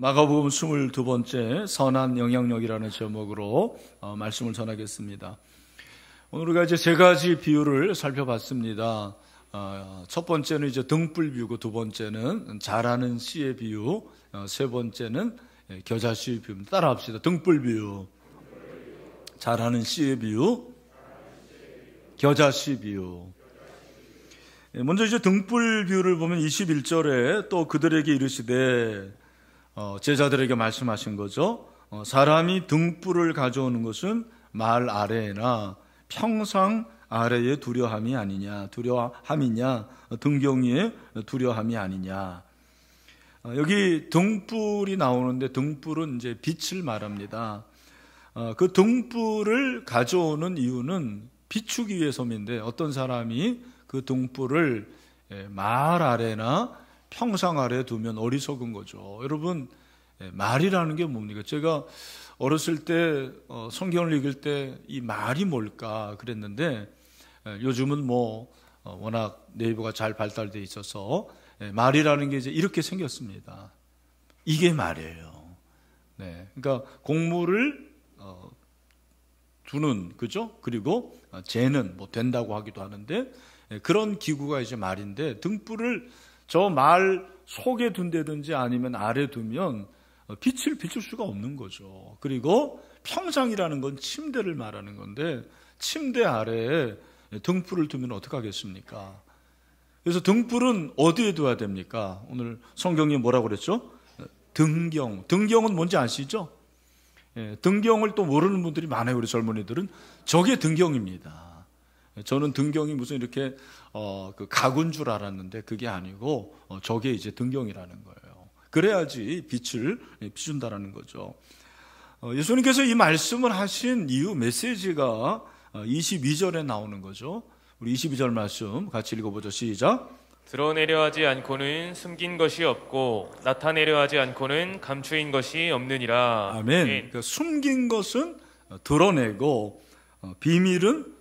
마가복음 22번째 선한 영향력이라는 제목으로 어, 말씀을 전하겠습니다. 오늘 우리가 이제 세 가지 비유를 살펴봤습니다. 어, 첫 번째는 이제 등불 비유고 두 번째는 잘하는 씨의 비유, 어, 세 번째는 예, 겨자 씨의 비유. 따라합시다. 등불 비유, 잘하는 씨의 비유, 겨자 씨 비유. 예, 먼저 이제 등불 비유를 보면 21절에 또 그들에게 이르시되 어, 제자들에게 말씀하신 거죠. 어, 사람이 등불을 가져오는 것은 말 아래나 평상 아래의 두려함이 아니냐, 두려함이냐, 어, 등경이의 두려함이 아니냐. 여기 등불이 나오는데 등불은 이제 빛을 말합니다. 그 등불을 가져오는 이유는 비추기 위해서인데 어떤 사람이 그 등불을 예, 말 아래나 평상 아래 두면 어리석은 거죠. 여러분, 예, 말이라는 게 뭡니까? 제가 어렸을 때 어, 성경을 읽을 때 이 말이 뭘까 그랬는데 예, 요즘은 뭐 어, 워낙 네이버가 잘 발달돼 있어서 예, 말이라는 게 이제 이렇게 생겼습니다. 이게 말이에요. 네, 그러니까 공물을 어, 두는 그죠? 그리고 재는 뭐 된다고 하기도 하는데 그런 기구가 이제 말인데 등불을 저말 속에 둔다든지 아니면 아래 두면 어, 빛을 비출 수가 없는 거죠. 그리고 평상이라는 건 침대를 말하는 건데 침대 아래에 등불을 두면 어떡하겠습니까? 그래서 등불은 어디에 둬야 됩니까? 오늘 성경이 뭐라고 그랬죠? 등경. 등경은 뭔지 아시죠? 예, 등경을 또 모르는 분들이 많아요. 우리 젊은이들은 저게 등경입니다. 저는 등경이 무슨 이렇게 어, 그 가군 줄 알았는데 그게 아니고 어, 저게 이제 등경이라는 거예요. 그래야지 빛을 비준다라는 거죠. 어, 예수님께서 이 말씀을 하신 이유 메시지가 22절에 어, 나오는 거죠. 우리 22절 말씀 같이 읽어보죠. 시작. 드러내려 하지 않고는 숨긴 것이 없고 나타내려 하지 않고는 감추인 것이 없느니라. 아멘. 아멘. 그러니까 숨긴 것은 드러내고 어, 비밀은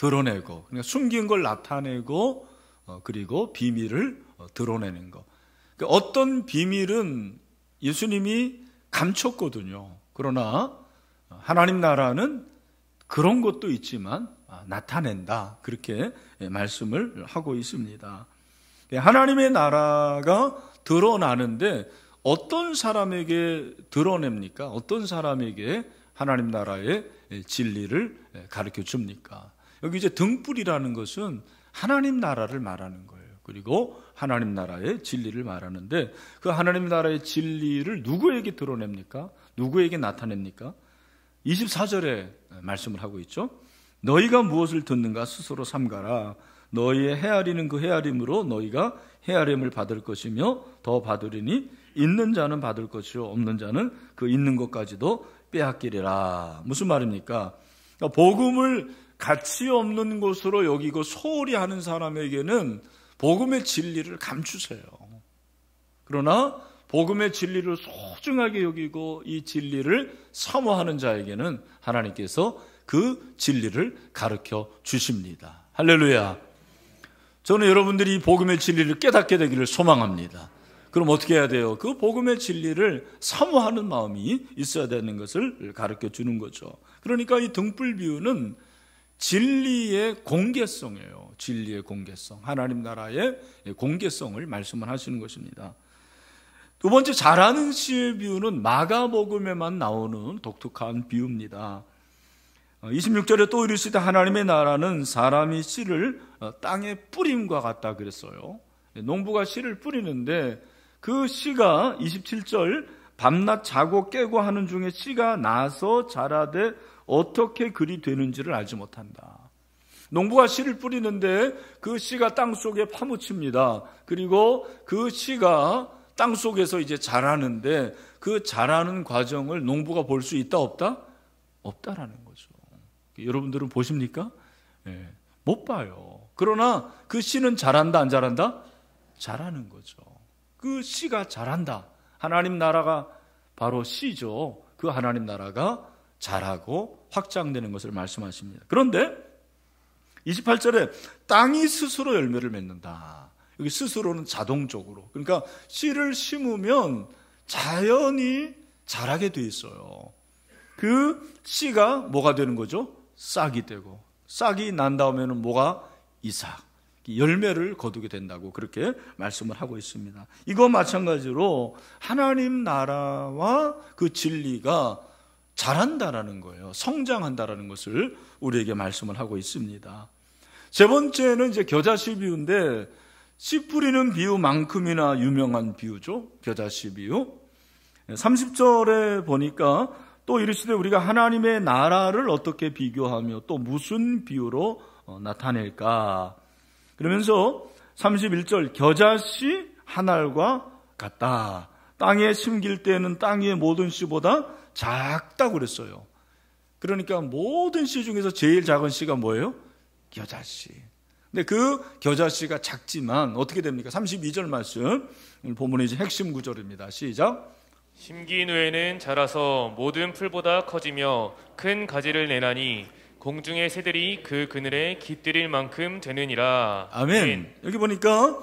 드러내고 그러니까 숨긴 걸 나타내고 어, 그리고 비밀을 어, 드러내는 것. 그러니까 어떤 비밀은 예수님이 감췄거든요. 그러나 어, 하나님 나라는 그런 것도 있지만 아, 나타낸다 그렇게 예, 말씀을 하고 있습니다. 예, 하나님의 나라가 드러나는데 어떤 사람에게 드러냅니까? 어떤 사람에게 하나님 나라의 예, 진리를 가르쳐 줍니까? 여기 이제 등불이라는 것은 하나님 나라를 말하는 거예요. 그리고 하나님 나라의 진리를 말하는데 그 하나님 나라의 진리를 누구에게 드러냅니까? 누구에게 나타냅니까? 24절에 말씀을 하고 있죠. 너희가 무엇을 듣는가 스스로 삼가라. 너희의 헤아리는 그 헤아림으로 너희가 헤아림을 받을 것이며 더 받으리니 있는 자는 받을 것이요 없는 자는 그 있는 것까지도 빼앗기리라. 무슨 말입니까? 그러니까 복음을 가치 없는 것으로 여기고 소홀히 하는 사람에게는 복음의 진리를 감추세요. 그러나 복음의 진리를 소중하게 여기고 이 진리를 사모하는 자에게는 하나님께서 그 진리를 가르쳐 주십니다. 할렐루야. 저는 여러분들이 복음의 진리를 깨닫게 되기를 소망합니다. 그럼 어떻게 해야 돼요? 그 복음의 진리를 사모하는 마음이 있어야 되는 것을 가르쳐 주는 거죠. 그러니까 이 등불 비유는 진리의 공개성이에요. 진리의 공개성. 하나님 나라의 공개성을 말씀을 하시는 것입니다. 두 번째 잘하는 씨의 비유는 마가복음에만 나오는 독특한 비유입니다. 26절에 어, 또 이르시되 하나님의 나라는 사람이 씨를 어, 땅에 뿌림과 같다 그랬어요. 예, 농부가 씨를 뿌리는데 그 씨가 27절 밤낮 자고 깨고 하는 중에 씨가 나서 자라되 어떻게 그리 되는지를 알지 못한다. 농부가 씨를 뿌리는데 그 씨가 땅 속에 파묻힙니다. 그리고 그 씨가 땅 속에서 이제 자라는데 그 자라는 과정을 농부가 볼 수 있다 없다? 없다라는 거죠. 여러분들은 보십니까? 네, 못 봐요. 그러나 그 씨는 자란다 안 자란다? 자라는 거죠. 그 씨가 자란다. 하나님 나라가 바로 씨죠. 그 하나님 나라가 자라고 확장되는 것을 말씀하십니다. 그런데 28절에 땅이 스스로 열매를 맺는다. 여기 스스로는 자동적으로. 그러니까 씨를 심으면 자연히 자라게 돼 있어요. 그 씨가 뭐가 되는 거죠? 싹이 되고 싹이 난 다음에는 뭐가 이삭 열매를 거두게 된다고 그렇게 말씀을 하고 있습니다. 이거 마찬가지로 하나님 나라와 그 진리가 자란다라는 거예요. 성장한다라는 것을 우리에게 말씀을 하고 있습니다. 세 번째는 이제 겨자씨 비유인데 씨 뿌리는 비유만큼이나 유명한 비유죠. 겨자씨 비유. 30절에 보니까 또 이르시되 우리가 하나님의 나라를 어떻게 비교하며 또 무슨 비유로 어, 나타낼까? 그러면서 31절 겨자씨 한 알과 같다. 땅에 심길 때는 땅 위의 모든 씨보다 작다고 그랬어요. 그러니까 모든 씨 중에서 제일 작은 씨가 뭐예요? 겨자씨. 근데 그 겨자씨가 작지만 어떻게 됩니까? 32절 말씀 본문의 핵심 구절입니다. 시작. 심긴 후에는 자라서 모든 풀보다 커지며 큰 가지를 내나니 공중의 새들이 그 그늘에 깃들일 만큼 되느니라. 아멘. 아멘. 여기 보니까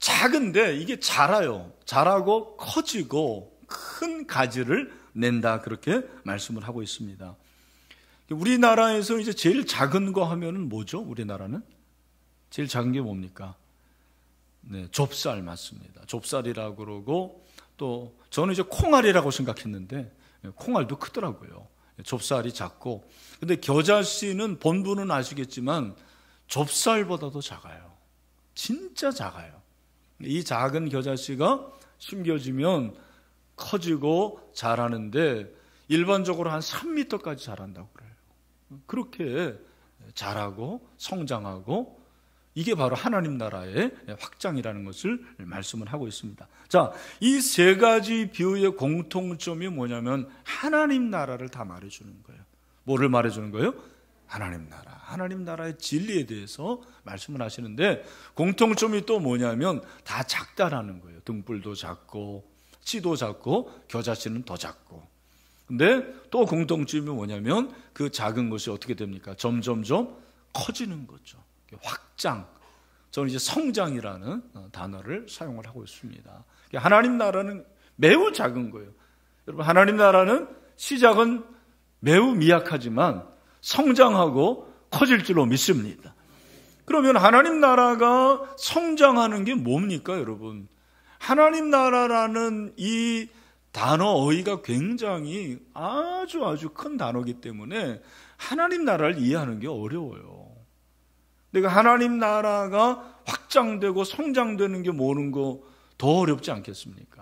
작은데 이게 자라요. 자라고 커지고 큰 가지를 낸다. 그렇게 말씀을 하고 있습니다. 우리나라에서 이제 제일 작은 거 하면은 뭐죠? 우리나라는? 제일 작은 게 뭡니까? 네, 좁쌀 맞습니다. 좁쌀이라고 그러고 또 저는 이제 콩알이라고 생각했는데 콩알도 크더라고요. 좁쌀이 작고 근데 겨자씨는 본부는 아시겠지만 좁쌀보다도 작아요. 진짜 작아요. 이 작은 겨자씨가 심겨지면 커지고 자라는데 일반적으로 한 3미터까지 자란다고 그래요. 그렇게 자라고 성장하고 이게 바로 하나님 나라의 확장이라는 것을 말씀을 하고 있습니다. 자, 이 세 가지 비유의 공통점이 뭐냐면 하나님 나라를 다 말해주는 거예요. 뭐를 말해주는 거예요? 하나님 나라, 하나님 나라의 진리에 대해서 말씀을 하시는데 공통점이 또 뭐냐면 다 작다라는 거예요. 등불도 작고 씨도 작고 겨자씨는 더 작고. 근데 또 공통점이 뭐냐면 그 작은 것이 어떻게 됩니까? 점점점 커지는 거죠. 확장. 저는 이제 성장이라는 어, 단어를 사용을 하고 있습니다. 하나님 나라는 매우 작은 거예요. 여러분, 하나님 나라는 시작은 매우 미약하지만 성장하고 커질 줄로 믿습니다. 그러면 하나님 나라가 성장하는 게 뭡니까, 여러분? 하나님 나라라는 이 단어 어휘가 굉장히 아주 아주 큰 단어이기 때문에 하나님 나라를 이해하는 게 어려워요. 내가 하나님 나라가 확장되고 성장되는 게 뭐는 거 더 어렵지 않겠습니까?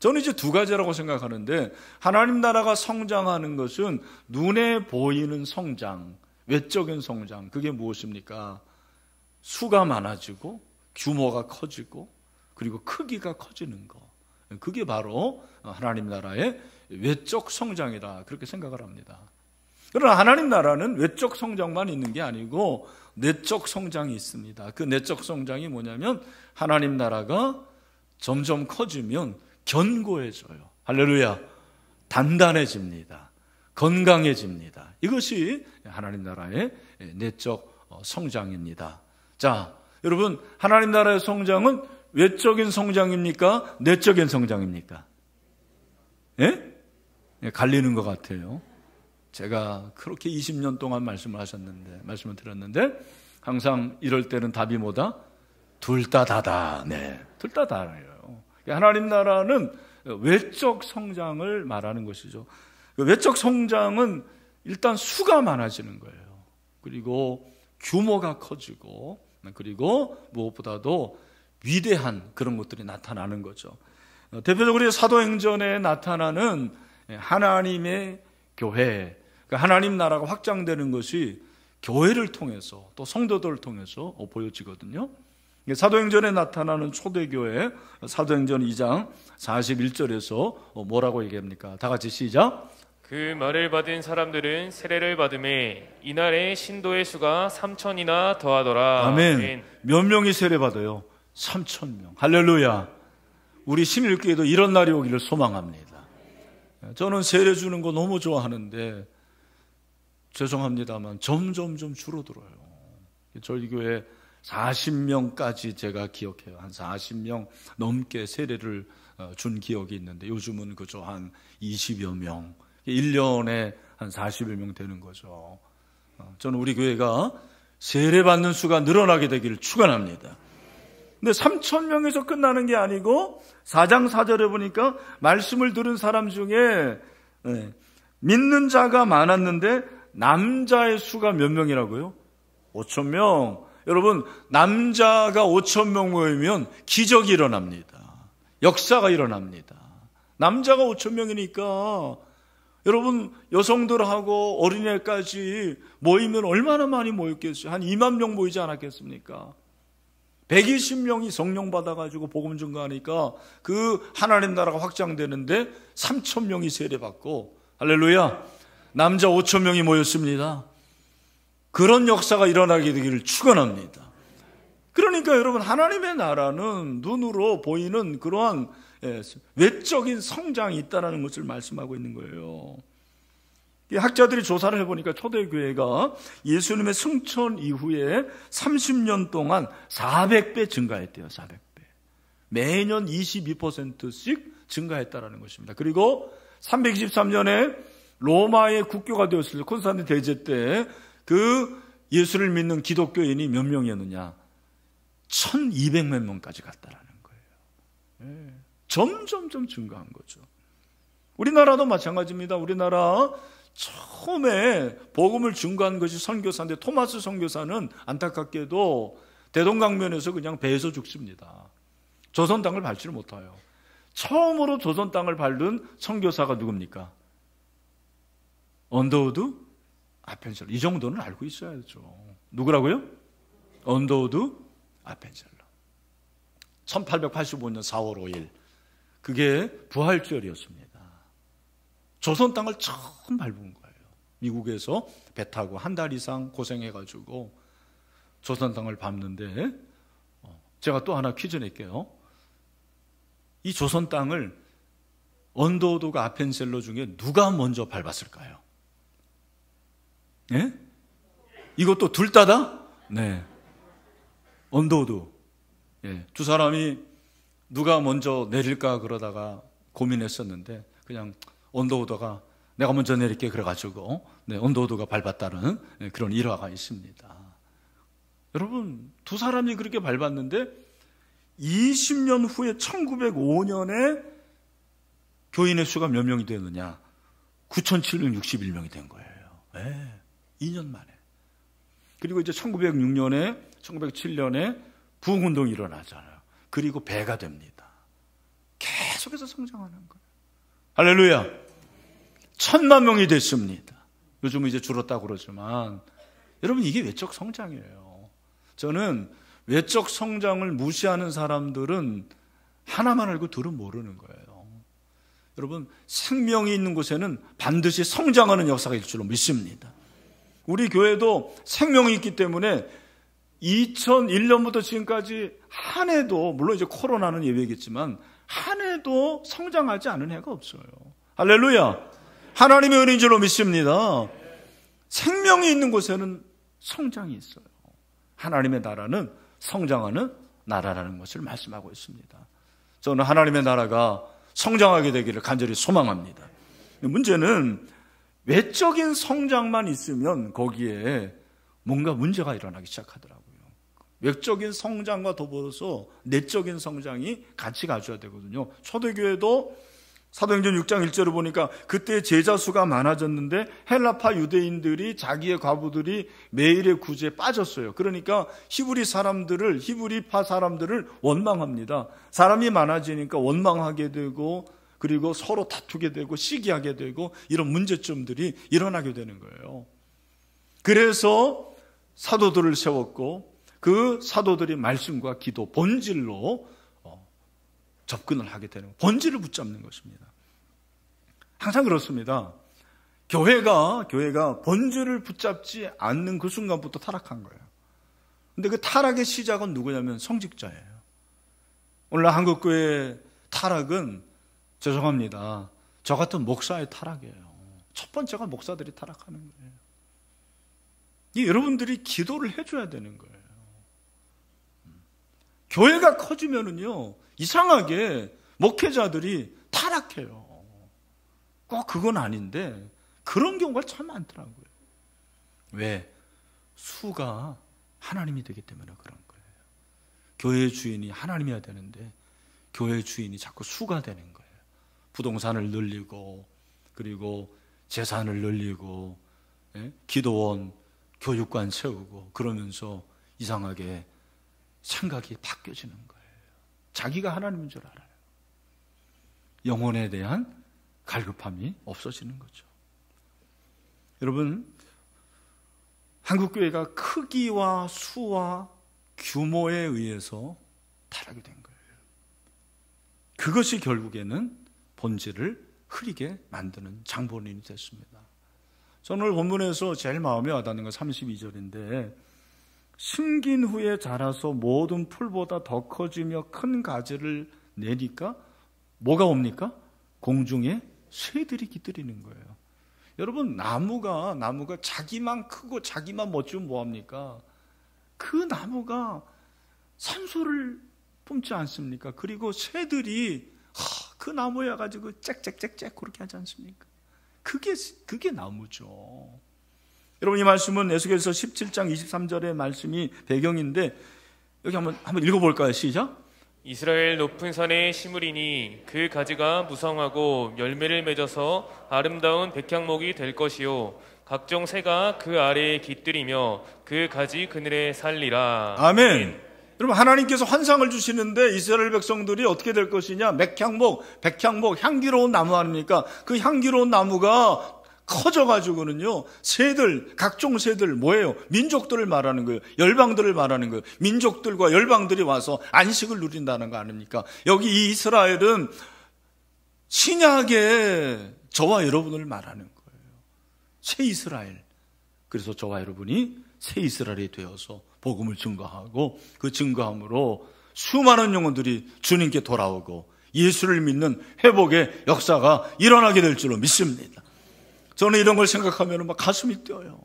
저는 이제 두 가지라고 생각하는데 하나님 나라가 성장하는 것은 눈에 보이는 성장, 외적인 성장. 그게 무엇입니까? 수가 많아지고 규모가 커지고 그리고 크기가 커지는 거. 그게 바로 하나님 나라의 외적 성장이다. 그렇게 생각을 합니다. 그러나 하나님 나라는 외적 성장만 있는 게 아니고 내적 성장이 있습니다. 그 내적 성장이 뭐냐면 하나님 나라가 점점 커지면 견고해져요. 할렐루야. 단단해집니다. 건강해집니다. 이것이 하나님 나라의 내적 성장입니다. 자, 여러분, 하나님 나라의 성장은 외적인 성장입니까? 내적인 성장입니까? 예? 예 갈리는 것 같아요. 제가 그렇게 20년 동안 말씀을 하셨는데, 말씀을 드렸는데, 항상 이럴 때는 답이 뭐다? 둘 다 다다. 네. 둘 다 다예요. 그러니까 하나님 나라는 외적 성장을 말하는 것이죠. 그러니까 외적 성장은 일단 수가 많아지는 거예요. 그리고 규모가 커지고 그리고 무엇보다도 위대한 그런 것들이 나타나는 거죠. 대표적으로 사도행전에 나타나는 하나님의 교회, 그러니까 하나님 나라가 확장되는 것이 교회를 통해서 또 성도들을 통해서 보여지거든요. 예, 사도행전에 나타나는 초대교회 사도행전 2장 41절에서 어, 뭐라고 얘기합니까? 다 같이 시작. 그 말을 받은 사람들은 세례를 받음에 이날에 신도의 수가 3천이나 더하더라. 아멘. 몇 명이 세례 받아요? 3천 명. 할렐루야. 우리 11기에도 이런 날이 오기를 소망합니다. 예, 저는 세례 주는 거 너무 좋아하는데 죄송합니다만 점점 좀 줄어들어요. 저희 교회 40명까지 제가 기억해요. 한 40명 넘게 세례를 어, 준 기억이 있는데 요즘은 그저 한 20여 명. 1년에 한 40여 명 되는 거죠. 어, 저는 우리 교회가 세례받는 수가 늘어나게 되기를 축원합니다. 근데 3천 명에서 끝나는 게 아니고 4장 4절에 보니까 말씀을 들은 사람 중에 네, 믿는 자가 많았는데 남자의 수가 몇 명이라고요? 5천 명. 여러분 남자가 5천 명 모이면 기적이 일어납니다. 역사가 일어납니다. 남자가 5천 명이니까 여러분 여성들하고 어린애까지 모이면 얼마나 많이 모였겠어요? 한 2만 명 모이지 않았겠습니까? 120명이 성령 받아가지고 복음 증거하니까 그 하나님 나라가 확장되는데 3천 명이 세례받고 할렐루야 남자 5천 명이 모였습니다. 그런 역사가 일어나게 되기를 축원합니다. 그러니까 여러분 하나님의 나라는 눈으로 보이는 그러한 예, 외적인 성장이 있다라는 것을 말씀하고 있는 거예요. 학자들이 조사를 해보니까 초대교회가 예수님의 승천 이후에 30년 동안 400배 증가했대요. 400배. 매년 22%씩 증가했다라는 것입니다. 그리고 323년에 로마의 국교가 되었을 때 콘스탄틴 대제 때그 예수를 믿는 기독교인이 몇 명이었느냐? 1200몇 명까지 갔다라는 거예요. 점점점 예. 증가한 거죠. 우리나라도 마찬가지입니다. 우리나라 처음에 복음을 증가한 것이 선교사인데 토마스 선교사는 안타깝게도 대동강변에서 그냥 배에서 죽습니다. 조선 땅을 밟지를 못해요. 처음으로 조선 땅을 밟는 선교사가 누굽니까? 언더우드 아펜셀러이 정도는 알고 있어야죠. 누구라고요? 언더우드 아펜셀러 1885년 4월 5일. 그게 부활절이었습니다. 조선 땅을 처음 밟은 거예요. 미국에서 배 타고 한 달 이상 고생해가지고 조선 땅을 밟는데 어, 제가 또 하나 퀴즈 낼게요. 이 조선 땅을 언더우드가 아펜셀러 중에 누가 먼저 밟았을까요? 예? 이것도 둘 다다? 네. 언더우드. 예. 두 사람이 누가 먼저 내릴까 그러다가 고민했었는데 그냥 언더우드가 내가 먼저 내릴게 그래가지고 어? 네, 언더우드가 밟았다는 예, 그런 일화가 있습니다. 여러분 두 사람이 그렇게 밟았는데 20년 후에 1905년에 교인의 수가 몇 명이 되느냐? 9,761명이 된 거예요. 예. 2년 만에. 그리고 이제 1906년에, 1907년에 부흥운동이 일어나잖아요. 그리고 배가 됩니다. 계속해서 성장하는 거예요. 할렐루야. 천만 명이 됐습니다. 요즘은 이제 줄었다고 그러지만, 여러분 이게 외적 성장이에요. 저는 외적 성장을 무시하는 사람들은 하나만 알고 둘은 모르는 거예요. 여러분, 생명이 있는 곳에는 반드시 성장하는 역사가 있을 줄로 믿습니다. 우리 교회도 생명이 있기 때문에 2001년부터 지금까지 한 해도 물론 이제 코로나는 예외겠지만 한 해도 성장하지 않은 해가 없어요. 할렐루야. 하나님의 은인 줄로 믿습니다. 생명이 있는 곳에는 성장이 있어요. 하나님의 나라는 성장하는 나라라는 것을 말씀하고 있습니다. 저는 하나님의 나라가 성장하게 되기를 간절히 소망합니다. 문제는 외적인 성장만 있으면 거기에 뭔가 문제가 일어나기 시작하더라고요. 외적인 성장과 더불어서 내적인 성장이 같이 가져야 되거든요. 초대교회도 사도행전 6장 1절을 보니까 그때 제자 수가 많아졌는데 헬라파 유대인들이 자기의 과부들이 매일의 구제에 빠졌어요. 그러니까 히브리 사람들을 히브리파 사람들을 원망합니다. 사람이 많아지니까 원망하게 되고 그리고 서로 다투게 되고 시기하게 되고 이런 문제점들이 일어나게 되는 거예요. 그래서 사도들을 세웠고 그 사도들이 말씀과 기도 본질로 어, 접근을 하게 되는 본질을 붙잡는 것입니다. 항상 그렇습니다. 교회가 교회가 본질을 붙잡지 않는 그 순간부터 타락한 거예요. 근데 그 타락의 시작은 누구냐면 성직자예요. 오늘날 한국 교회 타락은 죄송합니다. 저 같은 목사의 타락이에요. 첫 번째가 목사들이 타락하는 거예요. 이 여러분들이 기도를 해줘야 되는 거예요. 교회가 커지면은요, 이상하게 목회자들이 타락해요. 꼭 그건 아닌데, 그런 경우가 참 많더라고요. 왜? 수가 하나님이 되기 때문에 그런 거예요. 교회의 주인이 하나님이야 어 되는데, 교회의 주인이 자꾸 수가 되는 거예요. 부동산을 늘리고 그리고 재산을 늘리고 예? 기도원 교육관 세우고 그러면서 이상하게 생각이 바뀌어지는 거예요. 자기가 하나님인 줄 알아요. 영혼에 대한 갈급함이 없어지는 거죠. 여러분, 한국교회가 크기와 수와 규모에 의해서 타락이 된 거예요. 그것이 결국에는 본질을 흐리게 만드는 장본인이 됐습니다. 저는 오늘 본문에서 제일 마음에 와닿는 건 32절인데 숨긴 후에 자라서 모든 풀보다 더 커지며 큰 가지를 내니까 뭐가 옵니까? 공중에 새들이 깃들이는 거예요. 여러분 나무가 나무가 자기만 크고 자기만 멋지면 뭐 합니까? 그 나무가 산소를 뿜지 않습니까? 그리고 새들이 그 나무에 가지고 짹짹짹짹 그렇게 하지 않습니까? 그게, 그게 나무죠. 여러분 이 말씀은 예수께서 17장 23절의 말씀이 배경인데 여기 한번 한번 읽어볼까요? 시작. 이스라엘 높은 산에 심으리니 그 가지가 무성하고 열매를 맺어서 아름다운 백향목이 될 것이요 각종 새가 그 아래에 깃들이며 그 가지 그늘에 살리라. 아멘. 여러분 하나님께서 환상을 주시는데 이스라엘 백성들이 어떻게 될 것이냐? 맥향목, 백향목, 향기로운 나무 아닙니까? 그 향기로운 나무가 커져가지고는요, 새들, 각종 새들, 뭐예요? 민족들을 말하는 거예요. 열방들을 말하는 거예요. 민족들과 열방들이 와서 안식을 누린다는 거 아닙니까? 여기 이 이스라엘은 신약의 저와 여러분을 말하는 거예요. 새 이스라엘. 그래서 저와 여러분이 새 이스라엘이 되어서 복음을 증거하고 그 증거함으로 수많은 영혼들이 주님께 돌아오고 예수를 믿는 회복의 역사가 일어나게 될 줄로 믿습니다. 저는 이런 걸 생각하면 막 가슴이 뛰어요.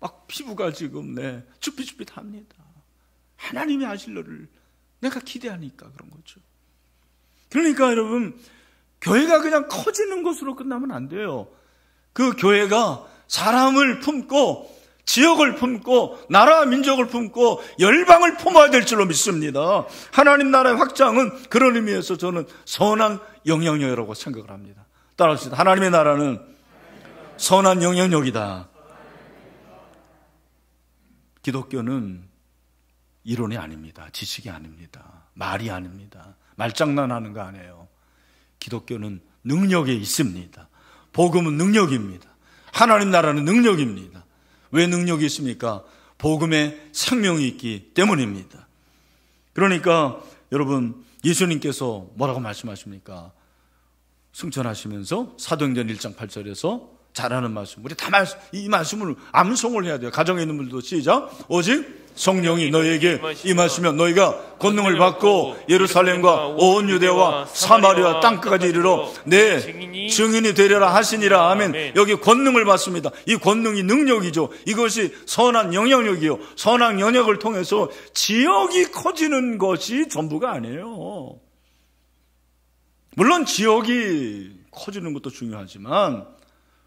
막 피부가 지금 네, 쭈삣쭈삣합니다. 하나님의 아실러를 내가 기대하니까 그런 거죠. 그러니까 여러분 교회가 그냥 커지는 것으로 끝나면 안 돼요. 그 교회가 사람을 품고 지역을 품고 나라 민족을 품고 열방을 품어야 될 줄로 믿습니다. 하나님 나라의 확장은 그런 의미에서 저는 선한 영향력이라고 생각을 합니다. 따라합시다. 하나님의 나라는 선한 영향력이다. 기독교는 이론이 아닙니다. 지식이 아닙니다. 말이 아닙니다. 말장난하는 거 아니에요. 기독교는 능력에 있습니다. 복음은 능력입니다. 하나님 나라는 능력입니다. 왜 능력이 있습니까? 복음의 생명이 있기 때문입니다. 그러니까 여러분 예수님께서 뭐라고 말씀하십니까? 승천하시면서 사도행전 1장 8절에서 잘하는 말씀. 우리 다 말씀, 이 말씀을 암송을 해야 돼요. 가정에 있는 분들도 시작. 오직 성령이 너희에게 임하시면 너희가 권능을 받고 예루살렘과 온 유대와 사마리아 땅까지 이르러 내 증인이 되려라 하시니라 아멘. 여기 권능을 받습니다. 이 권능이 능력이죠. 이것이 선한 영향력이요. 선한 영역을 통해서 지역이 커지는 것이 전부가 아니에요. 물론 지역이 커지는 것도 중요하지만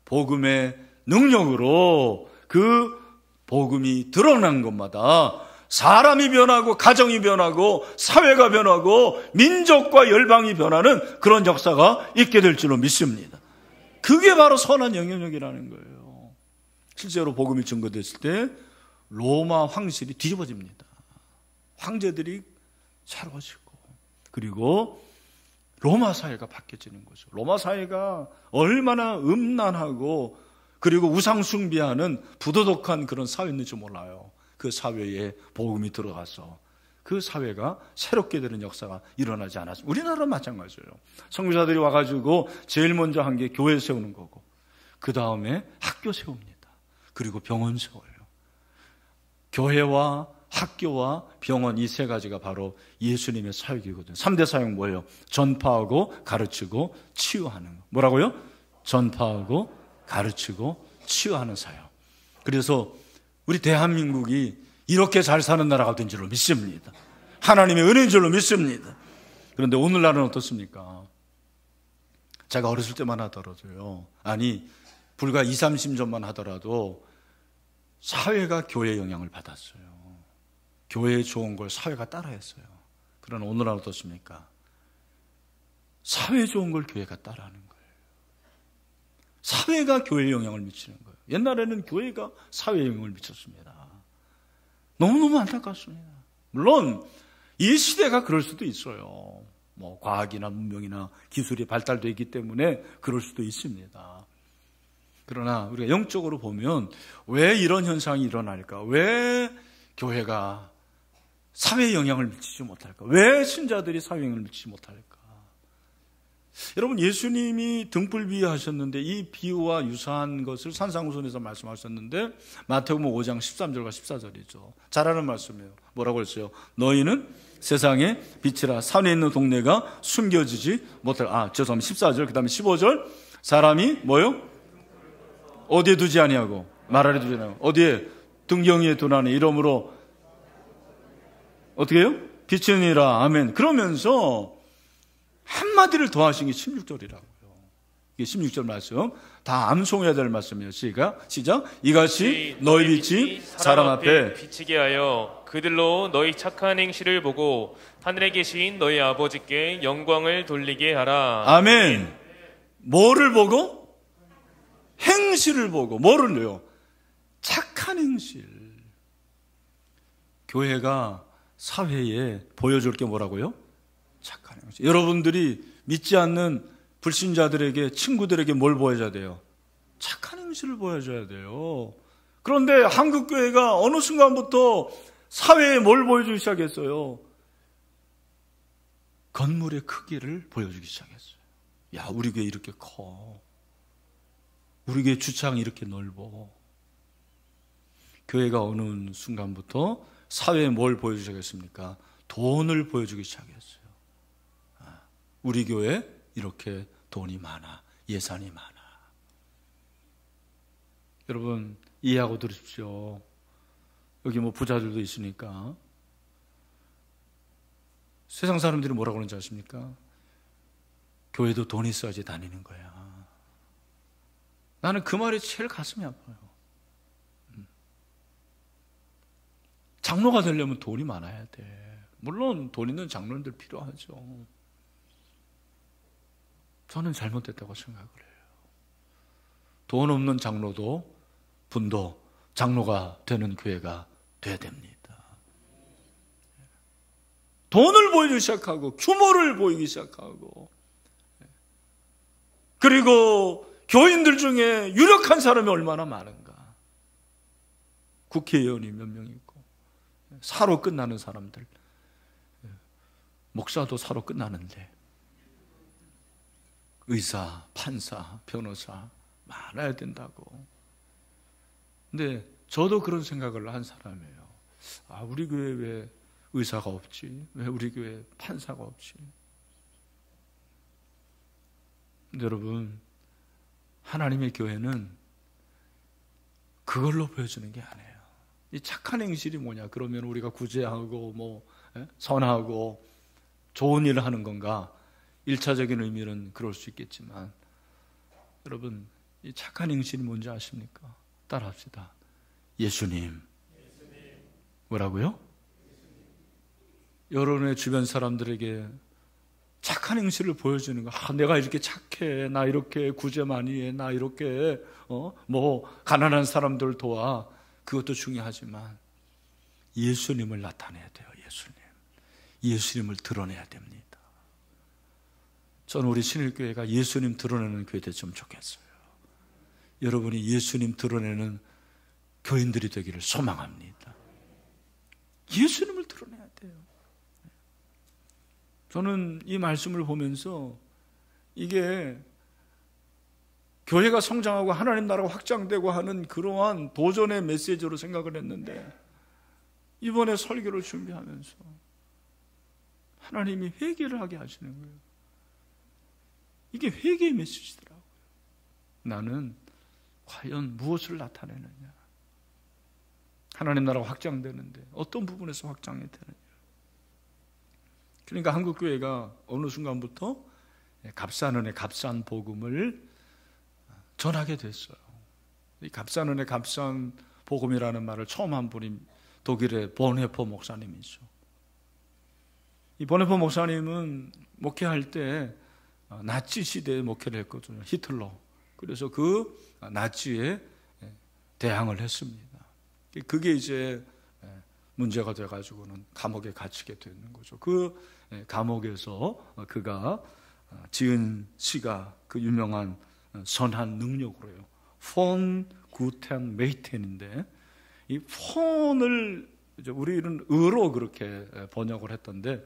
복음의 능력으로 그 복음이 드러난 것마다 사람이 변하고 가정이 변하고 사회가 변하고 민족과 열방이 변하는 그런 역사가 있게 될 줄로 믿습니다. 그게 바로 선한 영향력이라는 거예요. 실제로 복음이 증거됐을 때 로마 황실이 뒤집어집니다. 황제들이 새로워지고 그리고 로마 사회가 바뀌어지는 거죠. 로마 사회가 얼마나 음란하고 그리고 우상숭비하는 부도덕한 그런 사회인지 몰라요. 그 사회에 복음이 들어가서 그 사회가 새롭게 되는 역사가 일어나지 않았습니다. 우리나라 마찬가지예요. 성교사들이 와가지고 제일 먼저 한 게 교회 세우는 거고, 그 다음에 학교 세웁니다. 그리고 병원 세워요. 교회와 학교와 병원 이 세 가지가 바로 예수님의 사역이거든요. 3대 사역 뭐예요? 전파하고 가르치고 치유하는 거. 뭐라고요? 전파하고 가르치고 치유하는 사역. 그래서 우리 대한민국이 이렇게 잘 사는 나라가 된 줄로 믿습니다. 하나님의 은혜인 줄로 믿습니다. 그런데 오늘날은 어떻습니까? 제가 어렸을 때만 하더라도요. 아니, 불과 2, 3 0 전만 하더라도 사회가 교회의 영향을 받았어요. 교회의 좋은 걸 사회가 따라했어요. 그러나 오늘날 어떻습니까? 사회 좋은 걸 교회가 따라하는 거예요. 사회가 교회에 영향을 미치는 거예요. 옛날에는 교회가 사회에 영향을 미쳤습니다. 너무너무 안타깝습니다. 물론 이 시대가 그럴 수도 있어요. 뭐 과학이나 문명이나 기술이 발달되어 있기 때문에 그럴 수도 있습니다. 그러나 우리가 영적으로 보면 왜 이런 현상이 일어날까? 왜 교회가 사회에 영향을 미치지 못할까? 왜 신자들이 사회에 영향을 미치지 못할까? 여러분 예수님이 등불 비유 하셨는데 이 비유와 유사한 것을 산상우선에서 말씀하셨는데 마태복음 5장 13절과 14절이죠. 잘하는 말씀이에요. 뭐라고 했어요? 너희는 세상의 빛이라 산에 있는 동네가 숨겨지지 못할 아 죄송합니다. 14절 그다음에 15절 사람이 뭐요? 어디에 두지 아니하고 말하려 두지 아니고 어디에 등경이에 두나니 이러므로 어떻게 해요? 빛이니라 아멘. 그러면서 한마디를 더하신 게 16절이라고요. 이게 16절 말씀. 다 암송해야 될 말씀이에요. 시가 시작. 이것이 너희 빛이 사람 앞에 비치게 하여 그들로 너희 착한 행실을 보고 하늘에 계신 너희 아버지께 영광을 돌리게 하라. 아멘. 뭐를 보고? 행실을 보고. 뭐를요? 착한 행실. 교회가 사회에 보여줄 게 뭐라고요? 거죠. 여러분들이 믿지 않는 불신자들에게 친구들에게 뭘 보여줘야 돼요? 착한 행실을 보여줘야 돼요. 그런데 한국 교회가 어느 순간부터 사회에 뭘 보여주기 시작했어요? 건물의 크기를 보여주기 시작했어요. 야, 우리 교회 이렇게 커. 우리 교회 주창이 이렇게 넓어. 교회가 어느 순간부터 사회에 뭘 보여주기 시작했습니까? 돈을 보여주기 시작했어요. 우리 교회 이렇게 돈이 많아. 예산이 많아. 여러분, 이해하고 들으십시오. 여기 뭐 부자들도 있으니까. 세상 사람들이 뭐라고 그러는지 아십니까? 교회도 돈 있어야지 다니는 거야. 나는 그 말이 제일 가슴이 아파요. 음. 장로가 되려면 돈이 많아야 돼. 물론 돈 있는 장로님들 필요하죠. 저는 잘못됐다고 생각을 해요. 돈 없는 장로도 분도 장로가 되는 교회가 돼야 됩니다. 돈을 보이기 시작하고 규모를 보이기 시작하고 그리고 교인들 중에 유력한 사람이 얼마나 많은가. 국회의원이 몇 명 있고 사로 끝나는 사람들 예. 목사도 사로 끝나는데 의사, 판사, 변호사 많아야 된다고. 근데 저도 그런 생각을 한 사람이에요. 아, 우리 교회 왜 의사가 없지? 왜 우리 교회 판사가 없지? 여러분, 하나님의 교회는 그걸로 보여주는 게 아니에요. 이 착한 행실이 뭐냐? 그러면 우리가 구제하고 뭐 예? 선하고 좋은 일을 하는 건가? 1차적인 의미는 그럴 수 있겠지만 여러분 이 착한 행실이 뭔지 아십니까? 따라합시다. 예수님. 뭐라고요? 여러분의 주변 사람들에게 착한 행실을 보여주는 거. 아, 내가 이렇게 착해. 나 이렇게 구제 많이 해. 나 이렇게 어? 뭐 가난한 사람들 도와. 그것도 중요하지만 예수님을 나타내야 돼요. 예수님. 예수님을 드러내야 됩니다. 저는 우리 신일교회가 예수님 드러내는 교회 됐으면 좋겠어요. 여러분이 예수님 드러내는 교인들이 되기를 소망합니다. 예수님을 드러내야 돼요. 저는 이 말씀을 보면서 이게 교회가 성장하고 하나님 나라가 확장되고 하는 그러한 도전의 메시지로 생각을 했는데 이번에 설교를 준비하면서 하나님이 회개를 하게 하시는 거예요. 이게 회개의 메시지더라고요. 나는 과연 무엇을 나타내느냐. 하나님 나라가 확장되는데 어떤 부분에서 확장이 되느냐. 그러니까 한국교회가 어느 순간부터 값싼 은의 값싼 복음을 전하게 됐어요. 이 값싼 은혜, 값싼 복음이라는 말을 처음 한 분이 독일의 본헤포 목사님이죠. 이본헤포 목사님은 목회할 때 어, 나치 시대에 목회를 했거든요. 히틀러. 그래서 그 나치에 예, 대항을 했습니다. 그게 이제 예, 문제가 돼가지고는 감옥에 갇히게 되는 거죠. 그 예, 감옥에서 그가 아, 지은 시가 그 유명한 어, 선한 능력으로요. 폰 구텐 메이텐인데 이 폰을 우리는 이으로 그렇게 번역을 했던데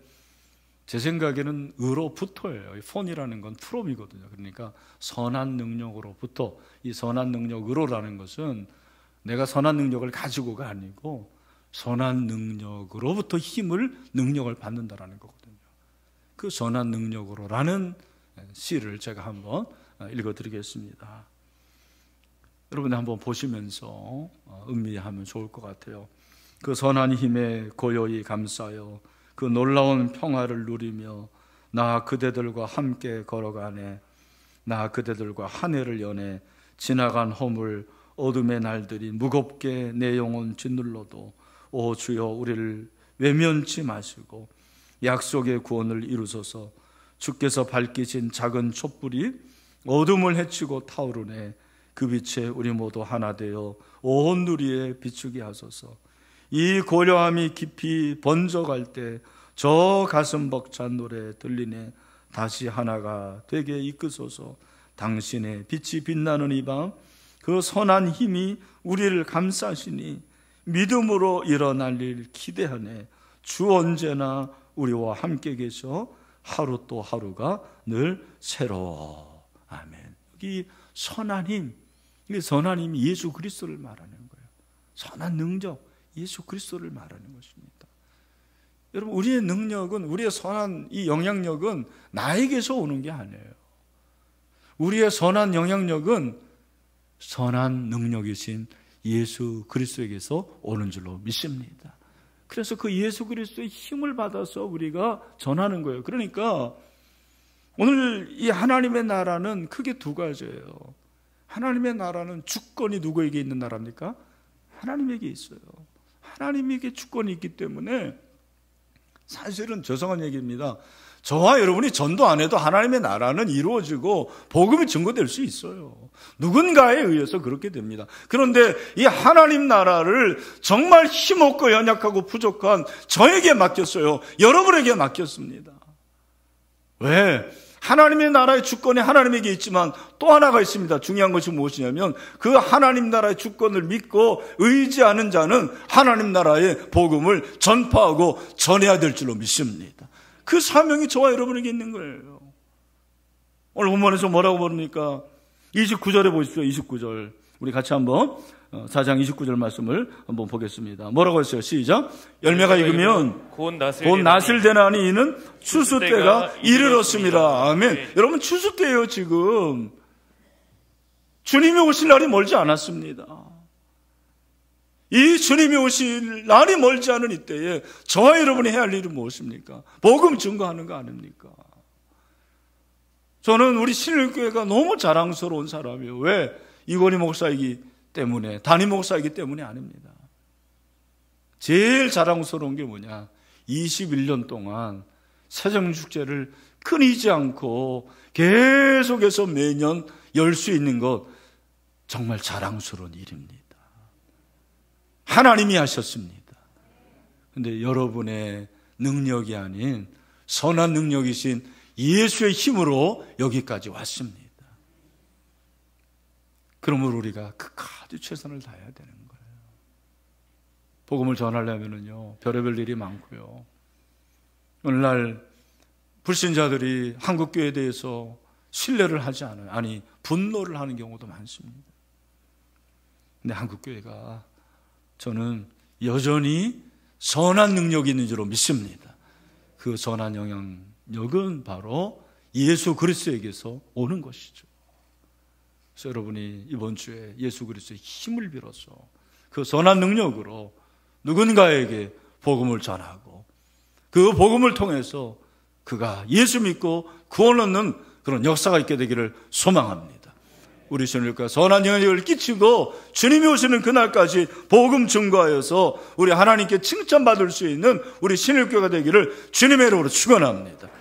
제 생각에는 으로부터예요. 폰이라는 건 프롬이거든요. 그러니까 선한 능력으로부터 이 선한 능력으로라는 것은 내가 선한 능력을 가지고가 아니고 선한 능력으로부터 힘을 능력을 받는다라는 거거든요. 그 선한 능력으로라는 시를 제가 한번 읽어드리겠습니다. 여러분 들 한번 보시면서 어, 음미하면 좋을 것 같아요. 그 선한 힘에 고요히 감싸여 그 놀라운 평화를 누리며 나 그대들과 함께 걸어가네. 나 그대들과 한 해를 연해 지나간 허물 어둠의 날들이 무겁게 내 영혼 짓눌러도 오 주여 우리를 외면치 마시고 약속의 구원을 이루소서 주께서 밝히신 작은 촛불이 어둠을 헤치고 타오르네 그 빛에 우리 모두 하나 되어 온 누리에 비추게 하소서 이 고려함이 깊이 번져갈 때 저 가슴 벅찬 노래 들리네 다시 하나가 되게 이끄소서 당신의 빛이 빛나는 이 밤 그 선한 힘이 우리를 감싸시니 믿음으로 일어날 일 기대하네 주 언제나 우리와 함께 계셔 하루 또 하루가 늘 새로워 아멘 여기 선한 힘 선한 힘이 예수 그리스도를 말하는 거예요 선한 능력 예수 그리스도를 말하는 것입니다. 여러분 우리의 능력은 우리의 선한 이 영향력은 나에게서 오는 게 아니에요. 우리의 선한 영향력은 선한 능력이신 예수 그리스도에게서 오는 줄로 믿습니다. 그래서 그 예수 그리스도의 힘을 받아서 우리가 전하는 거예요. 그러니까 오늘 이 하나님의 나라는 크게 두 가지예요. 하나님의 나라는 주권이 누구에게 있는 나라입니까? 하나님에게 있어요. 하나님에게 주권이 있기 때문에 사실은 죄송한 얘기입니다. 저와 여러분이 전도 안 해도 하나님의 나라는 이루어지고 복음이 증거될 수 있어요. 누군가에 의해서 그렇게 됩니다. 그런데 이 하나님 나라를 정말 힘없고 연약하고 부족한 저에게 맡겼어요. 여러분에게 맡겼습니다. 왜? 하나님의 나라의 주권이 하나님에게 있지만 또 하나가 있습니다. 중요한 것이 무엇이냐면 그 하나님 나라의 주권을 믿고 의지하는 자는 하나님 나라의 복음을 전파하고 전해야 될 줄로 믿습니다. 그 사명이 저와 여러분에게 있는 거예요. 오늘 본문에서 뭐라고 부릅니까? 29절에 보십시오. 29절. 우리 같이 한번 4장 어, 29절 말씀을 한번 보겠습니다. 뭐라고 했어요? 시작. 열매가 익으면 곧 낫을, 곧나니 이는 추수 때가 이르렀습니다. 아멘. 네. 여러분 추수 때예요 지금. 주님이 오실 날이 멀지 않았습니다. 이 주님이 오실 날이 멀지 않은 이때에 저와 여러분이 해야 할 일은 무엇입니까? 복음 증거하는 거 아닙니까? 저는 우리 신일교회가 너무 자랑스러운 사람이에요. 왜? 이건희 목사이기 때문에, 단임 목사이기 때문이 아닙니다. 제일 자랑스러운 게 뭐냐. 21년 동안 세정축제를 끊이지 않고 계속해서 매년 열 수 있는 것 정말 자랑스러운 일입니다. 하나님이 하셨습니다. 근데 여러분의 능력이 아닌 선한 능력이신 예수의 힘으로 여기까지 왔습니다. 그러므로 우리가 그까지 최선을 다해야 되는 거예요. 복음을 전하려면은요, 별의별 일이 많고요. 오늘날 불신자들이 한국교회에 대해서 신뢰를 하지 않아요. 아니, 분노를 하는 경우도 많습니다. 근데 한국교회가 저는 여전히 선한 능력이 있는 줄로 믿습니다. 그 선한 영향력은 바로 예수 그리스에게서 오는 것이죠. 그래서 여러분이 이번 주에 예수 그리스도의 힘을 빌어서 그 선한 능력으로 누군가에게 복음을 전하고 그 복음을 통해서 그가 예수 믿고 구원 얻는 그런 역사가 있게 되기를 소망합니다. 우리 주님과 선한 영향력을 끼치고 주님이 오시는 그날까지 복음 증거하여서 우리 하나님께 칭찬받을 수 있는 우리 신일교가 되기를 주님의 이름으로 축원합니다.